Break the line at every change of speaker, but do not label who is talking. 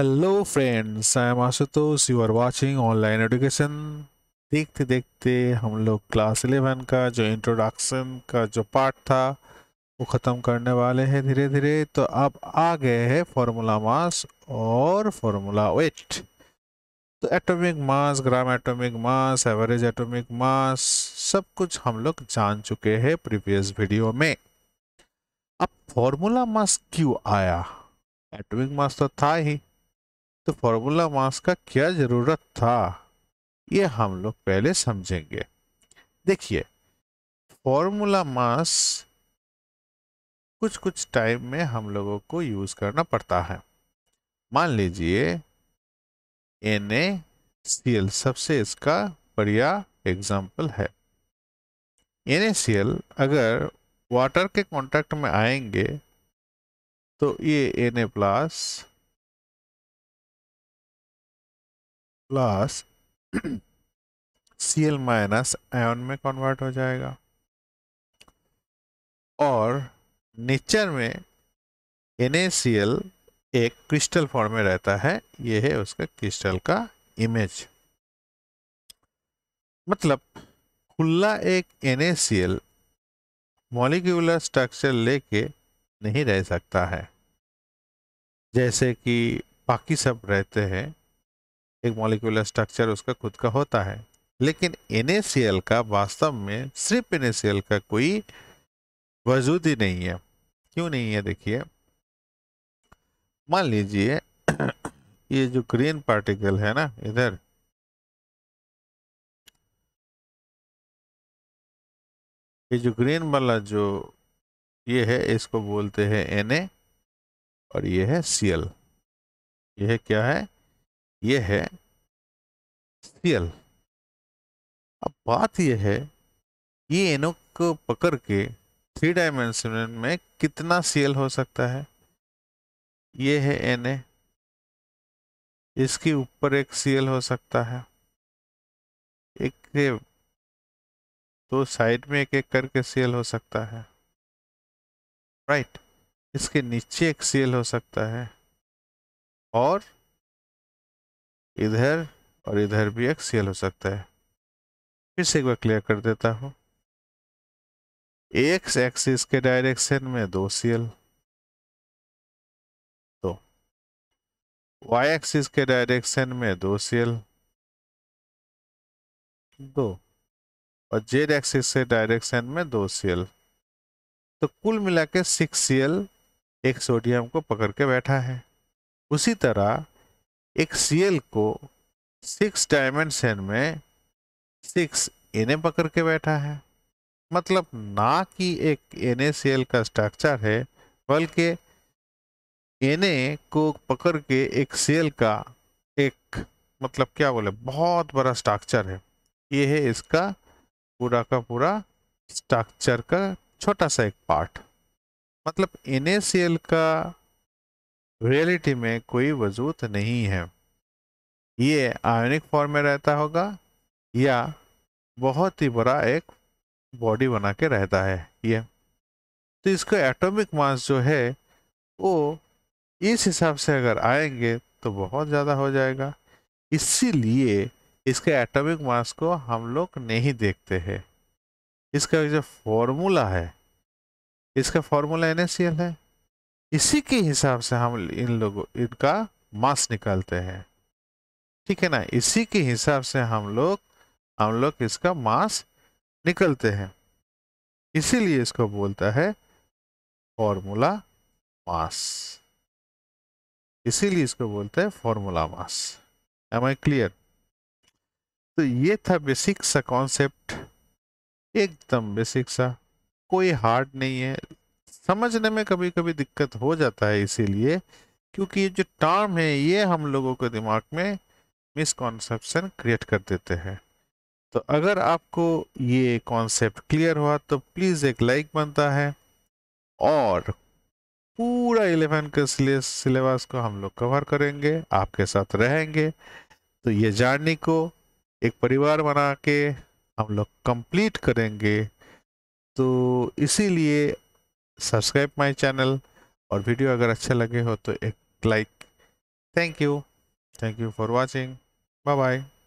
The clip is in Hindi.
hello friends I am Ashutosh you are watching online education देखते देखते हम लोग क्लास इलेवन का जो इंट्रोडक्शन का जो पार्ट था वो ख़त्म करने वाले हैं धीरे धीरे तो अब आ गए हैं फार्मूला मास और फार्मूला वेट तो atomic mass gram atomic mass average atomic mass सब कुछ हम लोग जान चुके हैं प्रीवियस वीडियो में अब फॉर्मूला मास क्यों आया एटॉमिक मास तो था ही तो फॉर्मूला मास का क्या जरूरत था ये हम लोग पहले समझेंगे देखिए फॉर्मूला मास कुछ कुछ टाइम में हम लोगों को यूज करना पड़ता है मान लीजिए एन ए सी एल सबसे इसका बढ़िया एग्जाम्पल है एन ए सी एल अगर वाटर के कांटेक्ट में आएंगे तो ये N A plus plus C L minus ion में कन्वर्ट हो जाएगा और नेचर में एल एक क्रिस्टल फॉर्म में रहता है ये है उसका क्रिस्टल का इमेज मतलब खुला एक एल मॉलिक्यूलर स्ट्रक्चर लेके नहीं रह सकता है जैसे कि बाकी सब रहते हैं एक मॉलिकुलर स्ट्रक्चर उसका खुद का होता है लेकिन एन का वास्तव में सिर्फ एन का कोई वजूद ही नहीं है क्यों नहीं है देखिए मान लीजिए ये जो ग्रीन पार्टिकल है ना इधर
ये जो ग्रीन वाला जो ये है इसको बोलते हैं एन और ये है सी ये है क्या है ये है सीएल
अब बात यह है ये एनो को पकड़ के थ्री डायमेंशन में कितना सीएल हो सकता है ये है एन ए
इसके ऊपर एक सीएल हो सकता है एक तो साइड में एक एक करके सीएल हो सकता है राइट इसके नीचे एक सीएल हो सकता है और इधर और इधर भी एक्सियल हो सकता है फिर से एक बार क्लियर कर देता हूँ एक्स एक्सिस के डायरेक्शन में दो सीएल दो वाई एक्सिस के डायरेक्शन में दो सीएल
दो और जेड एक्सिस के डायरेक्शन में दो सीएल तो कुल मिला के सिक्स सीएल एक सोडियम को पकड़ के बैठा है उसी तरह एक सीएल को सिक्स डायमेंशन में सिक्स एन पकड़ के बैठा है मतलब ना कि एक एन का स्ट्रक्चर है बल्कि एन को पकड़ के एक एल का एक मतलब क्या बोले बहुत बड़ा स्ट्रक्चर है ये है इसका पूरा का पूरा स्ट्रक्चर का छोटा सा एक पार्ट मतलब एन का रियलिटी में कोई वजूद नहीं है ये आयोनिक फॉर्म में रहता होगा या बहुत ही बड़ा एक बॉडी बना के रहता है ये तो इसका एटॉमिक मास जो है वो इस हिसाब से अगर आएंगे तो बहुत ज़्यादा हो जाएगा इसीलिए इसके एटॉमिक मास को हम लोग नहीं देखते हैं इसका जो फॉर्मूला है इसका फॉर्मूला एन है इसी के हिसाब से हम इन लोगों इनका मास निकालते हैं ठीक है ना इसी के हिसाब से हम लोग हम लोग इसका मास निकलते हैं इसीलिए इसको बोलता है फॉर्मूला मास इसीलिए इसको बोलते हैं formula mass am I clear तो ये था बेसिक सा कॉन्सेप्ट एकदम बेसिक सा कोई हार्ड नहीं है समझने में कभी कभी दिक्कत हो जाता है इसीलिए क्योंकि ये जो टर्म है ये हम लोगों के दिमाग में मिसकॉन्सेप्शन क्रिएट कर देते हैं तो अगर आपको ये कॉन्सेप्ट क्लियर हुआ तो प्लीज़ एक लाइक बनता है और पूरा इलेवन के सिलेबस को हम लोग कवर करेंगे आपके साथ रहेंगे तो ये जर्नी को एक परिवार बना के हम लोग कंप्लीट करेंगे तो इसीलिए सब्सक्राइब माय चैनल और वीडियो अगर अच्छा लगे हो तो एक like
thank you thank you for watching bye bye